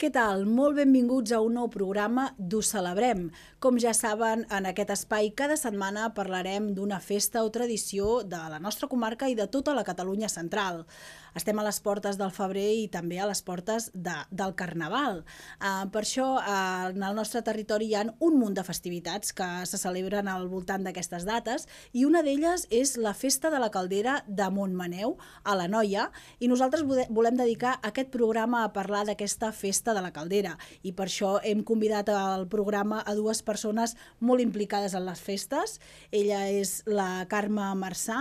Què tal? Molt benvinguts a un nou programa d'Ho Celebrem. Com ja saben, en aquest espai cada setmana parlarem d'una festa o tradició de la nostra comarca i de tota la Catalunya central estem a les portes del febrer i també a les portes de, del Carnaval. Eh, per això, eh, en el nostre territori hi ha un munt de festivitats que se celebren al voltant d'aquestes dates i una d'elles és la Festa de la Caldera de Montmaneu, a la Noia, i nosaltres volem dedicar aquest programa a parlar d'aquesta Festa de la Caldera i per això hem convidat al programa a dues persones molt implicades en les festes. Ella és la Carme Marçà,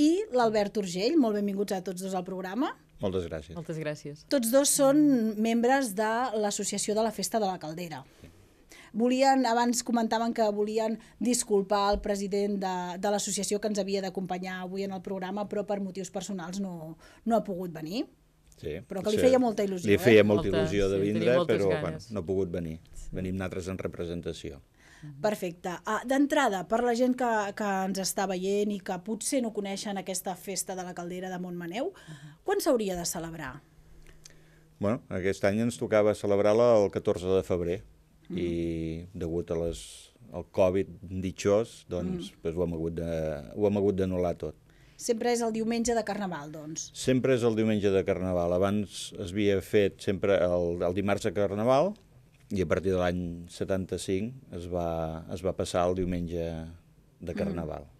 i l'Albert Urgell. Molt benvinguts a tots dos al programa. Moltes gràcies. Moltes gràcies. Tots dos són membres de l'Associació de la Festa de la Caldera. Sí. Volien, abans comentaven que volien disculpar el president de, de l'associació que ens havia d'acompanyar avui en el programa, però per motius personals no, no ha pogut venir. Sí, però que li feia molta il·lusió. Li feia eh? molta il·lusió de vindre, sí, però bueno, no ha pogut venir. Sí. Venim nosaltres en representació. Perfecte. Ah, D'entrada, per la gent que, que ens està veient i que potser no coneixen aquesta festa de la caldera de Montmaneu, quan s'hauria de celebrar? Bueno, aquest any ens tocava celebrar-la el 14 de febrer uh -huh. i degut a les, al Covid ditjós, doncs, mm. pues, ho hem hagut de, ho hem hagut d'anul·lar tot. Sempre és el diumenge de Carnaval, doncs? Sempre és el diumenge de Carnaval. Abans es havia fet sempre el, el dimarts de Carnaval, i a partir de l'any 75 es va, es va passar el diumenge de mm. Carnaval. Mm.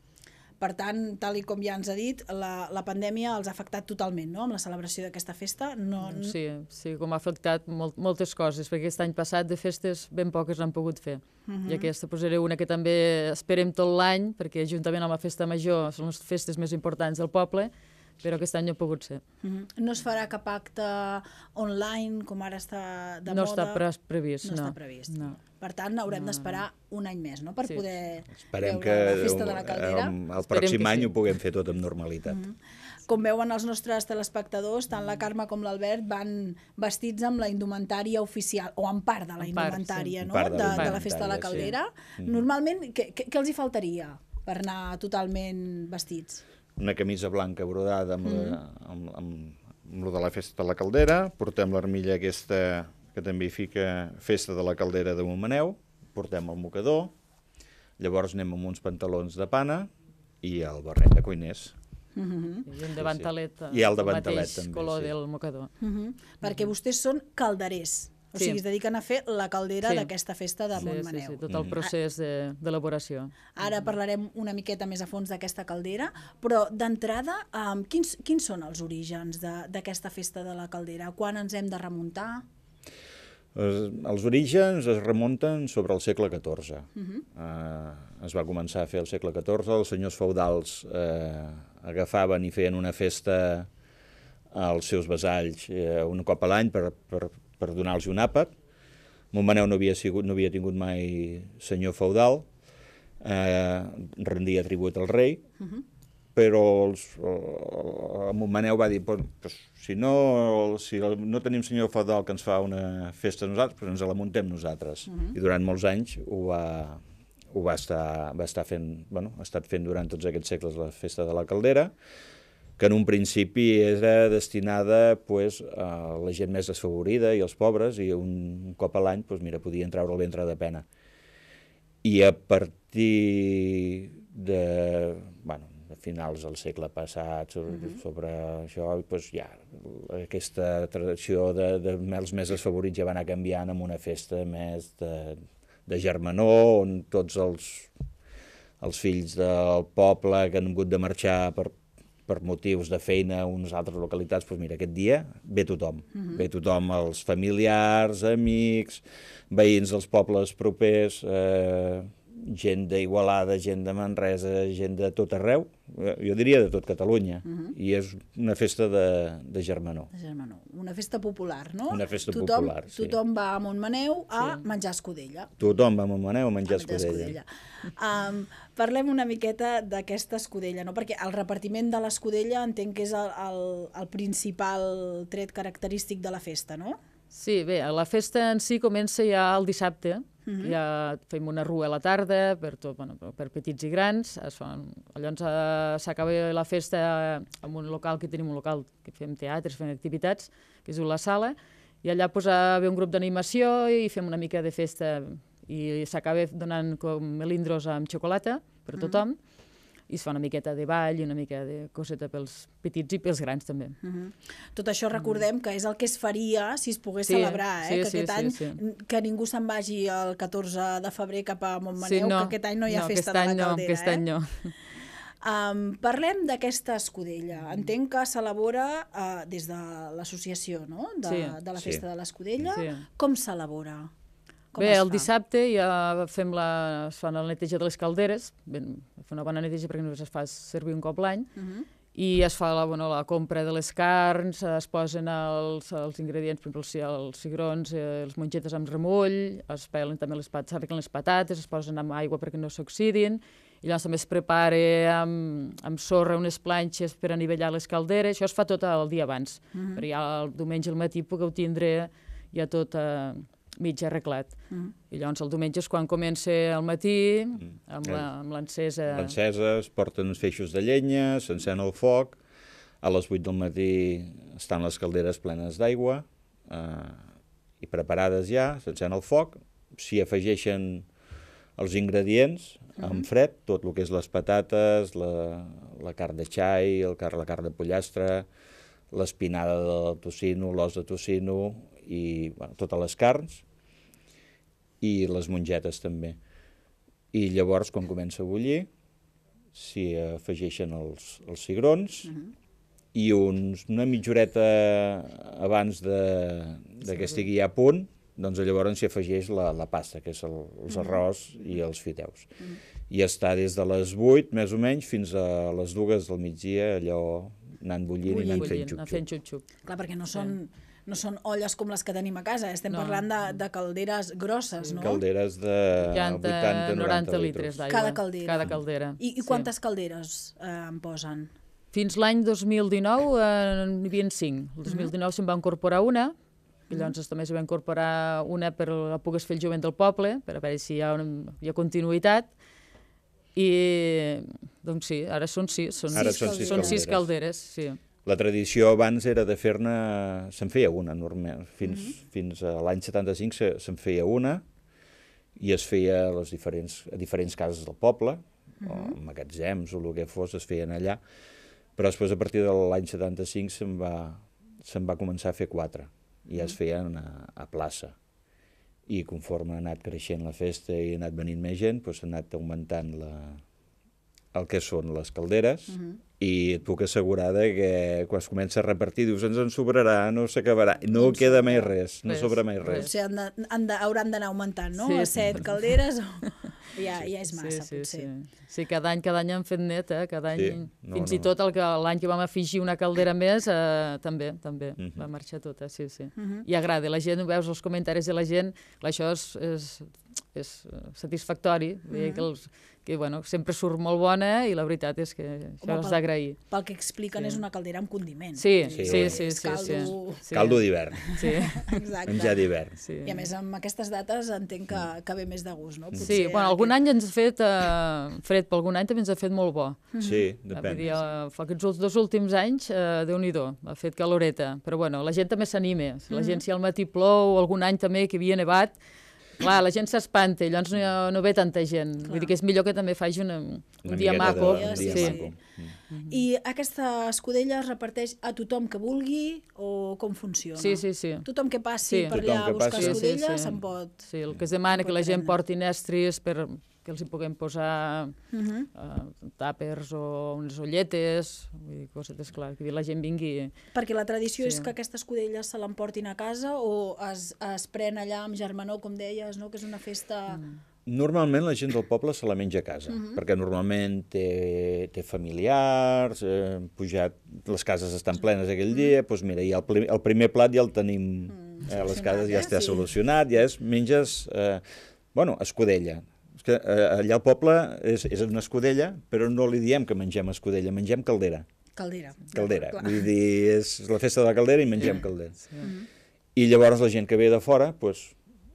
Per tant, tal i com ja ens ha dit, la, la pandèmia els ha afectat totalment, no?, amb la celebració d'aquesta festa. No... Sí, sí, com ha afectat molt, moltes coses, perquè aquest any passat de festes ben poques han pogut fer. Uh -huh. I mhm. aquesta posaré una que també esperem tot l'any, perquè juntament amb la festa major són les festes més importants del poble, però aquest any no ha pogut ser. Mm -hmm. No es farà cap acte online, com ara està de no moda? Està previst, no, no està previst. No. Per tant, haurem no, d'esperar un any més no? per sí. poder Esperem que la festa de la caldera. El, el pròxim sí. any ho puguem fer tot amb normalitat. Mm -hmm. Com veuen els nostres telespectadors, tant la Carme com l'Albert van vestits amb la indumentària oficial, o en part de la indumentària sí. no? Part de, de, de la festa de la Caldera. Sí. Normalment, què, què els hi faltaria per anar totalment vestits? una camisa blanca brodada amb, mm. la, amb, amb, amb lo de la festa de la caldera, portem l'armilla aquesta que també hi fica festa de la caldera de Montmaneu, portem el mocador, llavors anem amb uns pantalons de pana i el barret de cuiners. Mm -hmm. I un davantalet, sí, sí. I el, el davantalet, mateix també, color sí. del mocador. Mm -hmm. Perquè mm-hmm. vostès són calderers. O sí. sigui, es dediquen a fer la caldera sí. d'aquesta festa de sí, Montmaneu. Sí, sí, tot el mm. procés d'elaboració. Ara parlarem una miqueta més a fons d'aquesta caldera, però d'entrada, um, quins, quins són els orígens d'aquesta festa de la caldera? Quan ens hem de remuntar? Els, els orígens es remunten sobre el segle XIV. Uh -huh. uh, es va començar a fer al segle XIV, els senyors feudals uh, agafaven i feien una festa als seus vasalls eh, uh, un cop a l'any per, per per donar-los un àpat. Montmaneu no havia, sigut, no havia tingut mai senyor feudal, eh, rendia tribut al rei, uh mhm. -huh. però els, el, eh, el Montmaneu va dir, pues, pues, si, no, si no tenim senyor feudal que ens fa una festa nosaltres, pues ens la muntem nosaltres. Uh mhm. -huh. I durant molts anys ho va, ho va estar, va estar fent, bueno, ha estat fent durant tots aquests segles la festa de la Caldera, que en un principi era destinada pues, a la gent més desfavorida i als pobres, i un cop a l'any pues, mira, podien treure el ventre de pena. I a partir de, bueno, de finals del segle passat, sobre, uh -huh. sobre això, pues, ja, aquesta tradició de, de els més desfavorits ja va anar canviant amb una festa més de, de germanor, on tots els, els fills del poble que han hagut de marxar per per motius de feina a unes altres localitats, doncs mira, aquest dia ve tothom. Uh mhm. -huh. Ve tothom, els familiars, amics, veïns dels pobles propers, eh, gent d'Igualada, gent de Manresa, gent de tot arreu, eh, jo diria de tot Catalunya, uh mhm. -huh. i és una festa de, de germanor. De germanor, una festa popular, no? Una festa tothom, popular, sí. Tothom va a Montmaneu a sí. menjar escudella. Tothom va a Montmaneu a menjar, a menjar escudella. escudella. Um, parlem una miqueta d'aquesta escudella, no? Perquè el repartiment de l'escudella entenc que és el, el, el principal tret característic de la festa, no? Sí, bé, la festa en si comença ja el dissabte, Mm -hmm. Ja fem una rua a la tarda per, tot, bueno, per petits i grans. Es fan, llavors eh, s'acaba la festa en un local que tenim, un local que fem teatres, fem activitats, que és La Sala, i allà pues, ve un grup d'animació i fem una mica de festa i s'acaba donant com melindros amb xocolata per a tothom. Mm -hmm i es fa una miqueta de ball i una mica de coseta pels petits i pels grans també. Uh mhm. -huh. Tot això mm. recordem que és el que es faria si es pogués sí, celebrar, eh? sí, que sí, aquest sí, any sí. que ningú se'n vagi el 14 de febrer cap a Montmaneu, sí, no, que aquest any no hi ha no, festa de la Caldera. No, aquest eh? any no. Um, parlem d'aquesta escudella. Entenc que s'elabora uh, des de l'associació no? de, sí, de la Festa sí. de l'Escudella. Sí. Com s'elabora? Com Bé, el fa? dissabte ja fem la, es fan la neteja de les calderes, ben, fer una bona neteja perquè només es fa servir un cop l'any, uh mhm. -huh. i es fa la, bueno, la compra de les carns, es posen els, els ingredients, per exemple, els, cigrons, eh, les mongetes amb remull, es pelen també les patates, s'arreglen les patates, es posen amb aigua perquè no s'oxidin, i llavors també es prepara amb, amb sorra unes planxes per anivellar les calderes, això es fa tot el dia abans, uh mhm. -huh. però ja el diumenge al matí pugueu tindre ja tot... Eh, mig arreglat. Mm. I llavors el diumenge és quan comença el matí, mm. eh. amb l'encesa... Mm. L'encesa, es porten els feixos de llenya, s'encena el foc, a les 8 del matí estan les calderes plenes d'aigua eh, i preparades ja, s'encena el foc, s'hi afegeixen els ingredients mm -hmm. fred, tot el que és les patates, la, la carn de xai, el car la carn de pollastre, l'espinada del tocino, l'os de tocino i bueno, totes les carns i les mongetes també. I llavors, quan comença a bullir, s'hi afegeixen els, els cigrons uh mhm. -huh. i uns, una mitjoreta abans de, de que estigui a punt, doncs llavors s'hi afegeix la, la pasta, que és el, els mhm. arròs uh -huh. i els fiteus. Uh mhm. -huh. I està des de les 8, més o menys, fins a les dues del migdia, allò anant bullint, bullint i anant bullint, fent xup-xup. Clar, perquè no són... Sí no són olles com les que tenim a casa, eh? estem no. parlant de, de calderes grosses, no? Calderes de 80, 80 90, 90 litres d'aigua. Cada caldera. Cada caldera. I, i quantes sí. calderes eh, en posen? Fins l'any 2019 eh, n'hi havia 5. El 2019 mm -hmm. se'n va incorporar una, i llavors també s'hi va incorporar una per la pogués fer el jovent del poble, per a veure si hi ha, una, hi ha continuïtat, i doncs sí, ara són sis, són, ara sis, calderes. són sis calderes. sí. La tradició abans era de fer-ne... Se'n feia una, normalment. Fins, mm -hmm. fins a l'any 75 se, se'n feia una i es feia a, les diferents, a diferents cases del poble, mm -hmm. o mhm. magatzems o el que fos, es feien allà. Però després, a partir de l'any 75, se'n va, se va començar a fer quatre. I ja es mhm. feien a, a plaça i conforme ha anat creixent la festa i ha anat venint més gent, s'ha doncs anat augmentant la, el que són les calderes, uh mhm. -huh i et puc assegurar de que quan es comença a repartir dius ens en sobrarà, no s'acabarà, no, no queda més res, no res, sobra més res. O sigui, han de, han de, hauran d'anar augmentant, no? Sí, a set calderes o... ja, sí, ja és massa, sí, sí, potser. Sí. sí, cada any, cada any han fet net, eh? Cada any, sí. no, fins no. i tot l'any que vam afegir una caldera més, eh, també, també, uh mhm. -huh. va marxar tota, sí, sí. Uh mhm. -huh. I agrada, la gent, veus els comentaris de la gent, això és, és és eh, satisfactori, mm -hmm. que, els, que bueno, sempre surt molt bona i la veritat és que això és d'agrair. Pel que expliquen sí. és una caldera amb condiment. Sí, sí, sí. sí, sí, caldo... sí. Caldo d'hivern. Sí. Exacte. Menjar d'hivern. Sí. I a més amb aquestes dates entenc que, mm. que ve més de gust, no? Mm. Potser sí, bueno, algun aquest... any ens ha fet, eh, fred per algun any també ens ha fet molt bo. Sí, eh, depèn. Vull dir, eh, fa aquests dos últims anys, eh, Déu-n'hi-do, ha fet caloreta. Però bueno, la gent també s'anima. La gent si al matí plou, algun any també que havia nevat, Clar, la gent s'espanta, llavors no, ha, no ve tanta gent. Clar. Vull dir que és millor que també faci una, una un dia maco. De, un dia sí. maco. Mm. I aquesta escudella es reparteix a tothom que vulgui o com funciona? Sí, sí, sí. Tothom que passi sí. per allà a buscar passi. escudella sí, sí, sí, se'n pot... Sí, el que es demana que la gent porti nestris per que els hi puguem posar uh eh, -huh. uh, tàpers o unes olletes, vull dir, cosetes, clar, que la gent vingui... Perquè la tradició sí. és que aquestes codelles se l'emportin a casa o es, es pren allà amb germanó, com deies, no? que és una festa... Mm. Normalment la gent del poble se la menja a casa, uh -huh. perquè normalment té, té familiars, eh, pujat, les cases estan plenes aquell dia, doncs mira, i el, el primer plat ja el tenim -huh. Mm. eh, a les cases, ja eh? està sí. solucionat, ja és, menges, eh, bueno, escudella, que eh, allà al poble és, és una escudella, però no li diem que mengem escudella, mengem caldera. Caldera. Caldera. Ja, Vull dir, és la festa de la caldera i mengem caldera. Sí. Mm -hmm. I llavors la gent que ve de fora, doncs,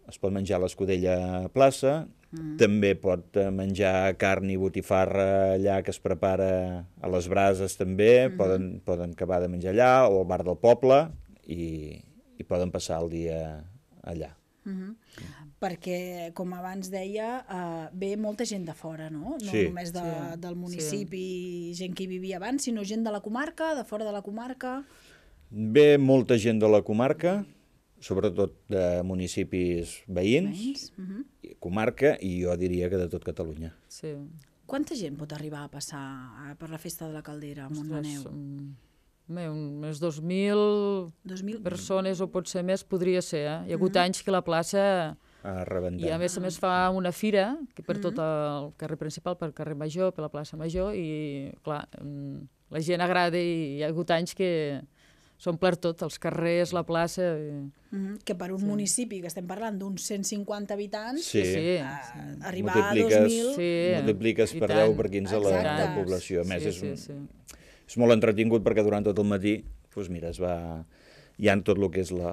es pot menjar l'escudella a plaça, Mm. També pot eh, menjar carn i botifarra allà que es prepara a les brases també, mm -hmm. poden, poden acabar de menjar allà o al bar del poble i, i poden passar el dia allà. Mm -hmm perquè, com abans deia, eh, ve molta gent de fora, no? No sí. només de, sí. del municipi, sí. gent que hi vivia abans, sinó gent de la comarca, de fora de la comarca. Ve molta gent de la comarca, sobretot de municipis veïns, veïns. Uh -huh. comarca, i jo diria que de tot Catalunya. Sí. Quanta gent pot arribar a passar per la festa de la Caldera a Montmaneu? Bé, unes 2.000 persones o potser més podria ser. Eh? Hi ha hagut uh -huh. anys que la plaça a rebentar. I a més a més fa una fira que per mm -hmm. tot mm-hmm. el carrer principal, per carrer Major, per la plaça Major, i clar, mm, la gent agrada i hi ha hagut anys que s'omplen tot, els carrers, la plaça... I... Mm -hmm. Que per un sí. municipi que estem parlant d'uns 150 habitants, sí. Sí, a, eh, arribar a 2.000... Sí. Multipliques per 10 per 15 la, la població. A més, sí, és, un, sí, sí. és molt entretingut perquè durant tot el matí, doncs mira, es va hi ha tot el que és la,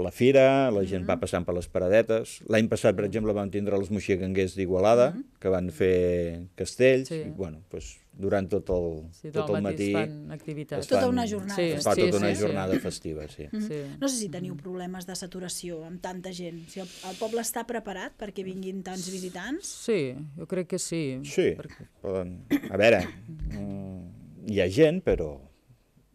la fira, la gent mm -hmm. va passant per les paradetes. L'any passat, per mm-hmm. exemple, vam tindre els moixiganguers d'Igualada, mm -hmm. que van fer castells, sí. i bueno, pues, durant tot el, sí, tot el matí... Sí, activitats. Tota fan, tota una jornada. Sí, es fa sí, tota sí, una sí. jornada festiva, sí. Mm -hmm. sí. No sé si teniu problemes de saturació amb tanta gent. Si el, el poble està preparat perquè vinguin tants visitants? Sí, jo crec que sí. Sí, perquè... poden... a veure, mm, hi ha gent, però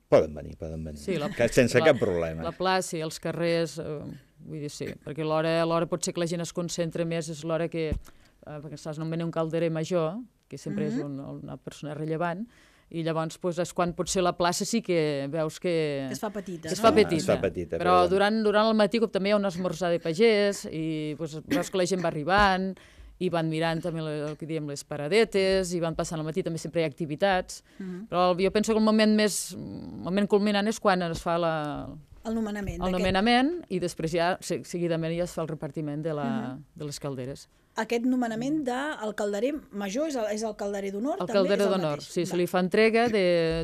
Poden venir, poden venir, sí, la, sense la, cap problema. La plaça i els carrers, eh, vull dir, sí, perquè l'hora pot ser que la gent es concentra més és l'hora que, eh, perquè saps, nomena un calderer major, que sempre mm -hmm. és mhm. un, una persona rellevant, i llavors doncs, és quan potser la plaça sí que veus que... Es fa petita, es no? Fa petita. Es fa petita. Però, però durant, durant el matí com també hi ha un esmorzar de pagès i doncs, veus que la gent va arribant, i van mirant també el que diem les paradetes, i van passant al matí, també sempre hi ha activitats, uh mhm. -huh. però jo penso que el moment més, el moment culminant és quan es fa la, el nomenament. El nomenament i després ja seguidament ja es fa el repartiment de, la, uh mhm. -huh. de les calderes. Aquest nomenament mm. del calderer major és el, és el calderer d'honor? El calderer d'honor, sí, se li fa entrega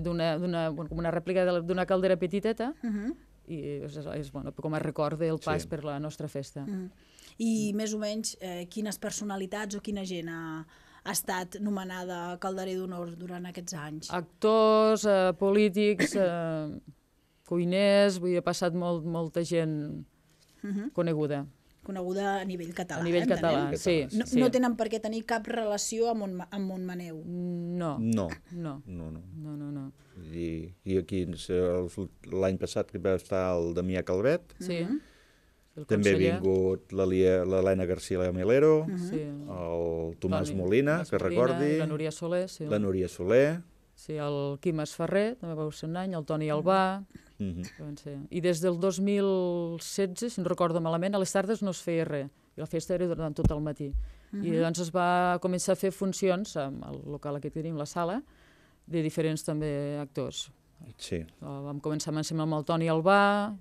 d'una bueno, com una rèplica d'una caldera petiteta uh mhm. -huh. i és, és, bueno, com a record del pas sí. per la nostra festa. Uh mm. -huh i mm. més o menys eh, quines personalitats o quina gent ha, ha estat nomenada calderer d'honor durant aquests anys. Actors, eh, polítics, eh, cuiners, vull dir, ha passat molt, molta gent mhm. coneguda. Coneguda a nivell català. A nivell eh, català, català, sí, no, sí. No tenen per què tenir cap relació amb, un, amb Montmaneu. No. No. No. No, no. no, no, no. I, i aquí eh, l'any passat que va estar el Damià Calvet, sí. Uh mhm. -huh el També ha vingut l'Helena García Milero, uh mhm. -huh. sí. el Tomàs Toni, Molina, que recordi... La Núria Soler, sí. La Núria Soler... Sí, el Quim Esferrer, també va ser un any, el Toni Albà... Uh mhm. -huh. Ser. I des del 2016, si no recordo malament, a les tardes no es feia res. I la festa era durant tot el matí. Uh -huh. I llavors mhm. doncs es va començar a fer funcions amb el local que tenim, la sala, de diferents també actors. Sí. Vam començar, amb el Toni Albà,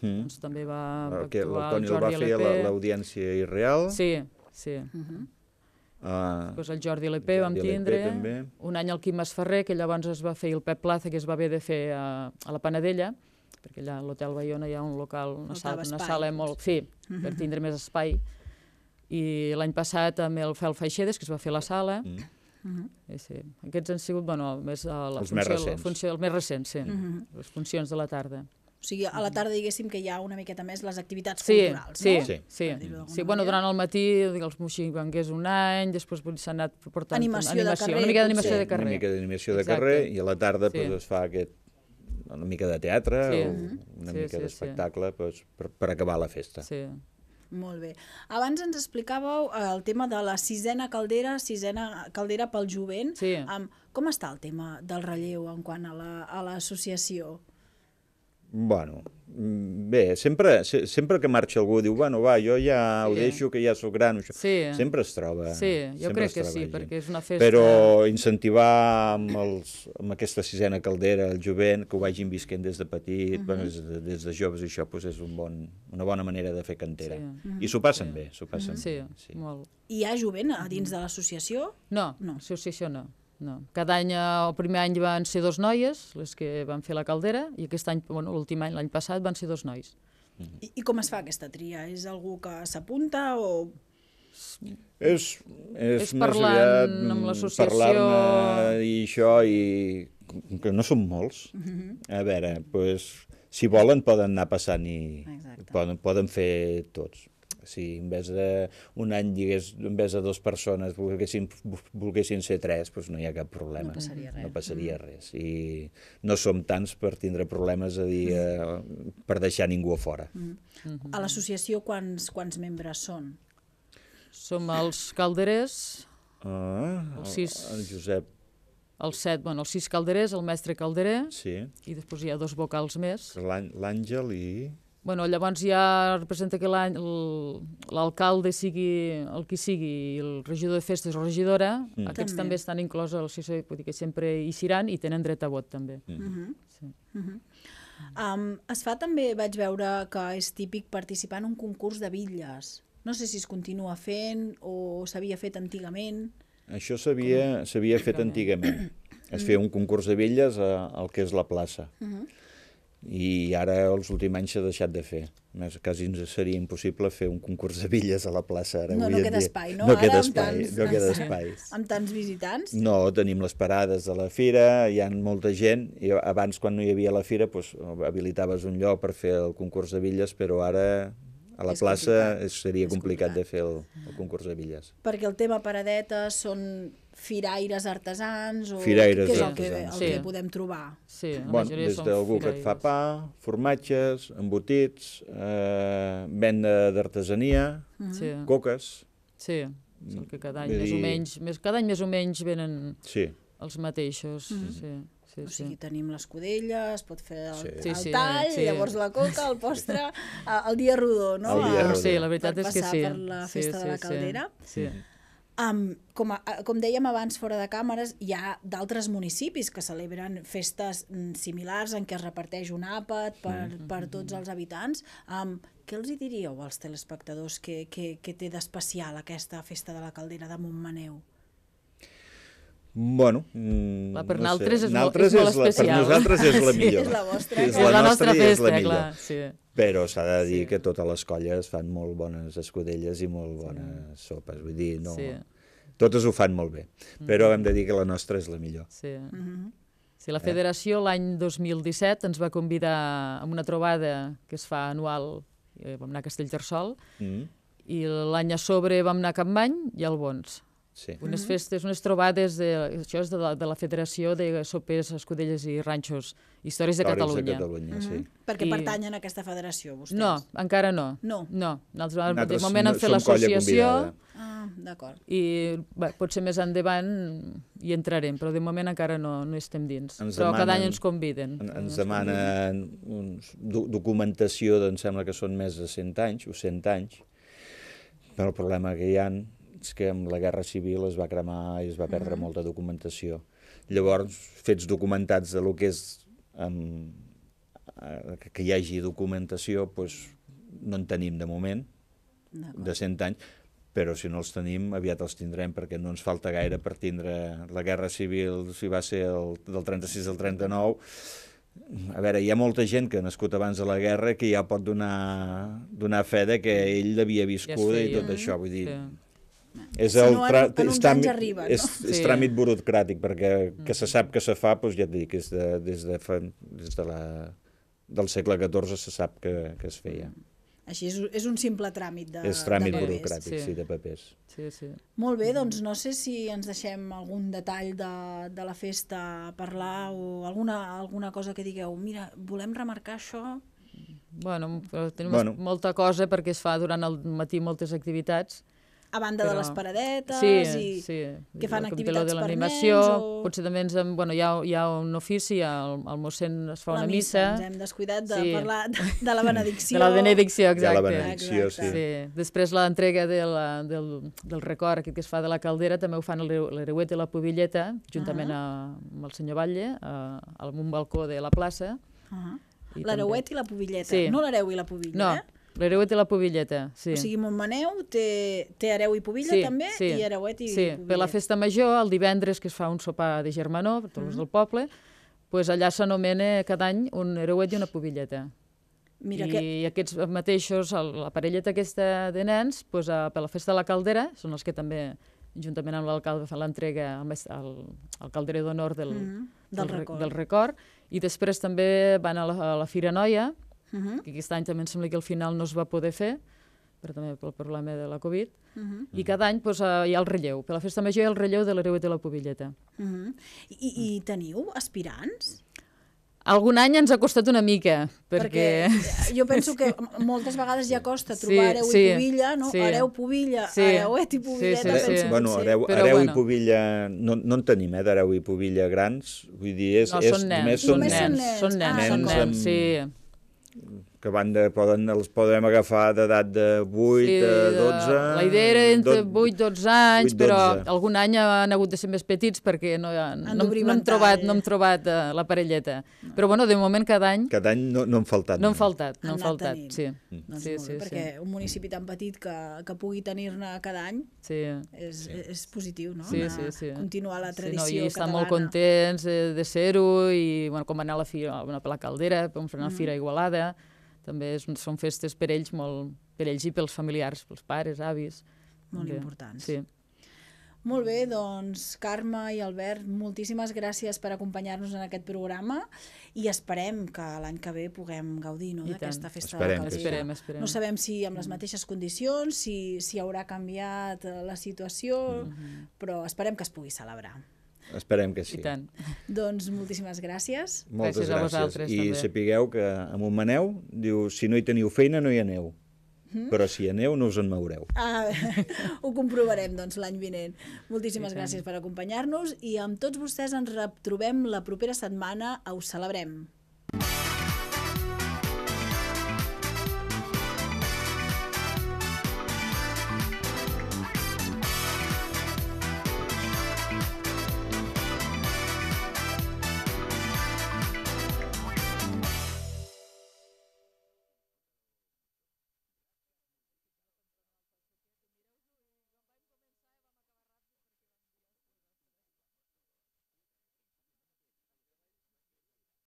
Mm. Doncs també va, el que, actuar el Jordi va fer l'audiència irreal. Sí, sí. Uh -huh. Uh, pues el Jordi L.P. vam tindre, també. un any el Quim Ferrer, que llavors es va fer el Pep Plaza, que es va haver de fer a, a la Panadella, perquè allà a l'Hotel Bayona hi ha un local, una, sala, una sala molt... Sí, uh -huh. per tindre més espai. I l'any passat amb el Fel Feixedes, que es va fer la sala, uh -huh. sí, aquests han sigut, bueno, més, uh, la els funció, més recents. La funció, el més recent, sí, uh -huh. les funcions de la tarda. O sigui, a la mm. tarda diguéssim que hi ha una miqueta més les activitats sí, culturals, sí, no? Sí, sí. sí. Bueno, durant el matí els moxibanguers un any, després s'ha anat portant animació, animació, de carrer, una mica d'animació sí. de carrer. Una mica d'animació de carrer i a la tarda sí. pues, es fa aquest una mica de teatre sí. o mm-hmm. una sí, mica sí, d'espectacle sí. pues, per, per acabar la festa. Sí. Molt bé. Abans ens explicàveu eh, el tema de la sisena caldera, sisena caldera pel jovent. Sí. com està el tema del relleu en quant a l'associació? La, bueno, bé, sempre, sempre que marxa algú diu, bueno, va, jo ja sí. ho deixo, que ja sóc gran, això. Sí. sempre es troba. Sí, jo crec que sí, gent. perquè és una festa... Però incentivar amb, els, amb aquesta sisena caldera el jovent, que ho vagin visquent des de petit, uh -huh. bueno, des, de, des de joves, això pues, és un bon, una bona manera de fer cantera. Sí. Uh -huh. I s'ho passen sí. bé, s'ho passen uh -huh. bé. Sí, sí, molt. I hi ha jovent a dins de l'associació? No, no, l'associació no. No. Cada any, eh, el primer any van ser dos noies, les que van fer la caldera, i aquest any, bueno, l'últim any, l'any passat, van ser dos nois. Mm -hmm. I, I com es fa aquesta tria? És algú que s'apunta o...? És, és, és parlant aviat, amb l'associació... i això, i que no som molts, mm -hmm. a veure, doncs, si volen poden anar passant i poden, poden fer tots si en vez de un any digués, en vez de dos persones volguessin, volguessin ser tres, doncs no hi ha cap problema. No passaria res. No passaria mm. res. I no som tants per tindre problemes, a dir, eh, per deixar ningú a fora. Mm -hmm. A l'associació quants, quants membres són? Som els calderers, ah, els sis... El Josep els set, bueno, els sis calderers, el mestre calderer, sí. i després hi ha dos vocals més. L'Àngel i bueno, llavors ja representa que l'alcalde sigui el qui sigui, el regidor de festes o regidora, mm. aquests també. també estan inclosos al CISO, vull dir que sempre hi seran i tenen dret a vot també. Mm -hmm. sí. mm -hmm. um, es fa també, vaig veure que és típic participar en un concurs de bitlles. No sé si es continua fent o s'havia fet antigament. Això s'havia fet antigament. Es feia un mm. concurs de bitlles al que és la plaça. Mm -hmm i ara els últims anys s'ha deixat de fer. Més, quasi ens seria impossible fer un concurs de bitlles a la plaça ara. No, no queda dia. espai, no? No ara queda espai, tants, no queda doncs, espai. Amb tants visitants? No, tenim les parades de la fira, hi ha molta gent, i abans quan no hi havia la fira doncs, habilitaves un lloc per fer el concurs de bitlles, però ara a la és plaça complicat. seria és complicat, complicat de fer el, el concurs de bitlles. Perquè el tema paradetes són firaires artesans o firaires què és el que, el sí. que podem trobar? Sí, la bon, des d'algú que et fa pa, formatges, embotits, eh, venda d'artesania, uh mm-hmm. -huh. sí. coques... Sí, és el que cada any, dir... més o menys, més, cada any més o menys venen sí. els mateixos. Uh mm-hmm. -huh. sí. Sí, o sigui, sí. tenim l'escudella, es pot fer el, sí. el tall, sí, sí. llavors la coca, el postre, el dia rodó, no? El dia ah, rodó. Sí, la veritat per és que sí. Per la festa sí, de la caldera. Sí. sí. Um, com, a, com dèiem abans fora de càmeres, hi ha d'altres municipis que celebren festes mm, similars en què es reparteix un àpat per, sí. per tots els habitants. Um, què els hi diríeu als telespectadors que, que, que té d'especial aquesta festa de la Caldera de Montmaneu? Bueno, mm, per no naltres és, naltres és, és molt especial. La, per nosaltres és la millor. sí, és la vostra. És, és la, nostra, nostra festa, és la millor. clar. Sí. Però s'ha de dir sí. que totes les colles fan molt bones escudelles i molt bones sí. sopes. Vull dir, no... Sí. Totes ho fan molt bé. Però mm-hmm. hem de dir que la nostra és la millor. Sí. Mm -hmm. Sí, la eh? federació eh? l'any 2017 ens va convidar a una trobada que es fa anual, eh, vam anar a Castellterçol, mm. i l'any a sobre vam anar a Campany i al Bons. Sí. Unes mm-hmm. festes, unes trobades, de, això és de la, de la Federació de Sopers, Escudelles i Ranxos, Històries de Catalunya. De Catalunya mm -hmm. sí. Mm-hmm. Perquè I... pertanyen a aquesta federació, vostès? No, encara no. No? No. Nosaltres, al Nosaltres moment no, han fet l'associació... Ah, d'acord. I bé, potser més endavant hi entrarem, però de moment encara no, no estem dins. Ens però demanen, cada any ens conviden. En, ens, ens demanen uns, do, documentació, doncs sembla que són més de 100 anys, o 100 anys, però el problema que hi han fets que amb la Guerra Civil es va cremar i es va perdre uh mm-hmm. -huh. molta documentació. Llavors, fets documentats de lo que és um, que, que hi hagi documentació, pues, no en tenim de moment, de 100 anys, però si no els tenim, aviat els tindrem, perquè no ens falta gaire per tindre la Guerra Civil, si va ser el, del 36 al 39, a veure, hi ha molta gent que ha nascut abans de la guerra que ja pot donar, donar fe de que ell l'havia viscut ja i tot això, vull eh? dir... Sí. És el tra... en, en tràmit, arriba, no? és, és sí. tràmit burocràtic, perquè mm. que se sap que se fa, doncs ja et dic, és de, des, de fa, des de la, del segle XIV se sap que, que es feia. Mm. Així és, és un simple tràmit de És tràmit de papers. burocràtic, sí. sí, de papers. Sí, sí. Molt bé, doncs no sé si ens deixem algun detall de, de la festa a parlar o alguna, alguna cosa que digueu, mira, volem remarcar això... Bueno, tenim bueno. molta cosa perquè es fa durant el matí moltes activitats, a banda però... de les paradetes sí, i sí. que fan el activitats de per nens. O... Potser també ens, bueno, hi, ha, hi ha un ofici, el, el mossèn es fa la una missa. missa. Ens hem descuidat de sí. parlar de, de la benedicció. De la benedicció, exacte. De la benedicció, exacte. sí. sí. Després l'entrega de del, del record aquest que es fa de la caldera també ho fan l'Ereuet i la Pobilleta, juntament uh ah. -huh. amb el senyor Batlle, a, un balcó de la plaça. Uh ah. -huh. L'Ereuet i la Pobilleta, sí. no l'Hereu i la Pobilleta no. eh? L'Hereu té la Pobilleta, sí. O sigui, Montmaneu té, té Hereu i Pobilla sí, també, sí. i Hereuet i sí. Pobilleta. per la festa major, el divendres que es fa un sopar de germanor, per tots mm -hmm. del poble, pues allà s'anomena cada any un Hereuet i una Pobilleta. Mira I que... aquests mateixos, la parelleta aquesta de nens, pues, a, per la festa de la Caldera, són els que també juntament amb l'alcalde fan l'entrega al, al, al calderer d'honor del, mm -hmm. del, del, record. del record. I després també van a la, a la Fira Noia, -huh. que aquest any també em sembla que al final no es va poder fer, però també pel problema de la Covid, uh -huh. i cada any pues, doncs, eh, hi ha el relleu. Per la festa major hi ha el relleu de l'Hereu i de la Pobilleta. Uh -huh. I, I, mm. teniu aspirants? Algun any ens ha costat una mica, perquè... perquè jo penso que moltes vegades ja costa trobar sí, hereu sí, i pobilla, no? Sí, hereu, pobilla, sí, hereuet eh, i pobilleta, sí, sí, penso sí. Bueno, hereu, hereu Però, bueno. i pobilla... No, no en tenim, eh, d'hereu i pobilla grans. Vull dir, és... No, és, són nens. Només són, només nens. són nens. Són nens, ah, nens, nens, nens, nens, Mm. que van de, poden, els podem agafar d'edat de 8 sí, a 12... La idea era entre 8 i 12 anys, 8, 12. però algun any han hagut de ser més petits perquè no, no, no, no hem trobat, no hem eh? trobat eh, la parelleta. No. Però bueno, de moment cada any... Cada any no, no han faltat. No han faltat, no han, faltat, sí. Mm. Doncs sí, sí, bé, sí, perquè un municipi tan petit que, que pugui tenir-ne cada any sí. És, sí. és positiu, no? Sí, Una, sí, sí. Continuar la tradició sí, no, i estan molt contents eh, de ser-ho i bueno, com anar a la fira, bueno, a la caldera, com fer una mm. fira Igualada... Mm també és, són festes per ells, molt, per ells i pels familiars, pels pares, avis. Molt també. importants. Sí. Molt bé, doncs Carme i Albert, moltíssimes gràcies per acompanyar-nos en aquest programa i esperem que l'any que ve puguem gaudir no, d'aquesta festa esperem, de Calvià. Esperem, esperem. No sabem si amb les mm. mateixes condicions, si, si haurà canviat eh, la situació, mm -hmm. però esperem que es pugui celebrar. Esperem que sí. I tant. Doncs moltíssimes gràcies. Moltes gràcies. gràcies. a vosaltres, I també. sapigueu que a Montmaneu, diu, si no hi teniu feina, no hi aneu. Mm -hmm. Però si aneu, no us en moureu. Ah, ho comprovarem, doncs, l'any vinent. Moltíssimes gràcies per acompanyar-nos i amb tots vostès ens retrobem la propera setmana a Us Celebrem. Mm